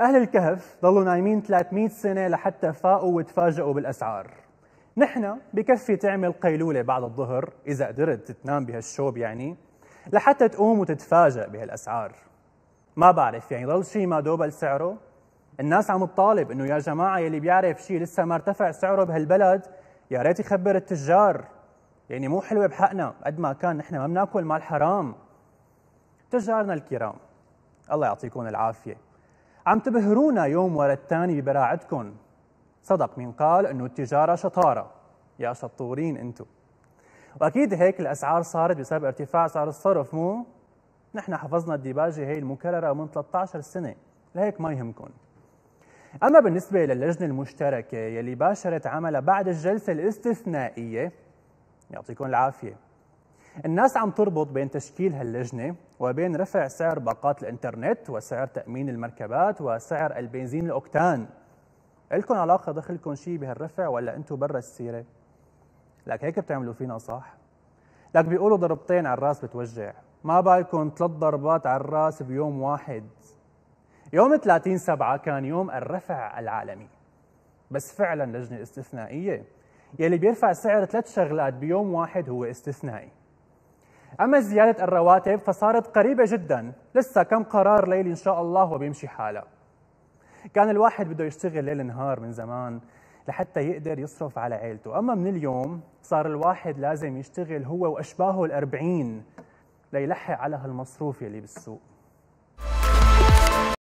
أهل الكهف ضلوا نايمين 300 سنة لحتى فاقوا وتفاجئوا بالأسعار نحن بكفي تعمل قيلولة بعد الظهر إذا قدرت تنام بهالشوب يعني لحتى تقوم وتتفاجئ بهالأسعار ما بعرف يعني ضل شيء ما دوبل سعره الناس عم تطالب انه يا جماعه يلي بيعرف شيء لسه ما ارتفع سعره بهالبلد يا ريت يخبر التجار يعني مو حلوه بحقنا قد ما كان نحن ما بناكل مال حرام تجارنا الكرام الله يعطيكم العافيه عم تبهرونا يوم ورا الثاني ببراعتكم صدق مين قال انه التجاره شطاره يا شطورين انتم واكيد هيك الاسعار صارت بسبب ارتفاع سعر الصرف مو نحن حفظنا الديباجه هي المكرره من 13 سنه لهيك ما يهمكم اما بالنسبه للجنه المشتركه يلي باشرت عملها بعد الجلسه الاستثنائيه يعطيكم العافيه الناس عم تربط بين تشكيل هاللجنة وبين رفع سعر باقات الإنترنت وسعر تأمين المركبات وسعر البنزين الأوكتان إلكم علاقة دخلكم شيء بهالرفع ولا أنتم برا السيرة؟ لك هيك بتعملوا فينا صح؟ لك بيقولوا ضربتين على الراس بتوجع ما بالكم ثلاث ضربات على الراس بيوم واحد يوم 30 سبعة كان يوم الرفع العالمي بس فعلا لجنة استثنائية يلي بيرفع سعر ثلاث شغلات بيوم واحد هو استثنائي أما زيادة الرواتب فصارت قريبة جدا لسه كم قرار ليلي إن شاء الله وبيمشي حالة كان الواحد بده يشتغل ليل نهار من زمان لحتى يقدر يصرف على عيلته أما من اليوم صار الواحد لازم يشتغل هو وأشباهه الأربعين ليلحق على هالمصروف يلي بالسوق